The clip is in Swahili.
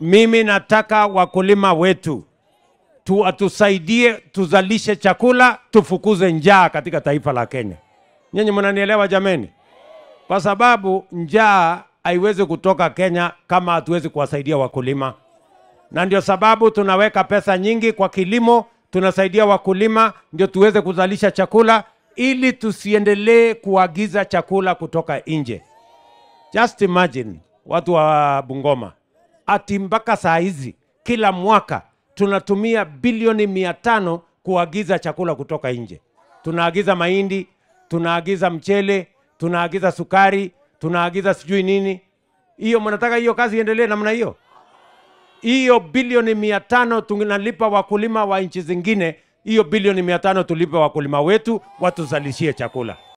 Mimi nataka wakulima wetu tu, atusaidie tuzalishe chakula, tufukuze njaa katika taifa la Kenya. Nyinyi mnanielewa jameni? Kwa sababu njaa haiwezi kutoka Kenya kama hatuwezi kuwasaidia wakulima, na ndio sababu tunaweka pesa nyingi kwa kilimo, tunasaidia wakulima ndio tuweze kuzalisha chakula, ili tusiendelee kuagiza chakula kutoka nje. Just imagine watu wa Bungoma ati mpaka saa hizi kila mwaka tunatumia bilioni mia tano kuagiza chakula kutoka nje. Tunaagiza mahindi, tunaagiza mchele, tunaagiza sukari, tunaagiza sijui nini. Hiyo mnataka hiyo kazi iendelee namna hiyo? Hiyo bilioni mia tano tunalipa wakulima wa nchi zingine, hiyo bilioni mia tano tulipe wakulima wetu watuzalishie chakula.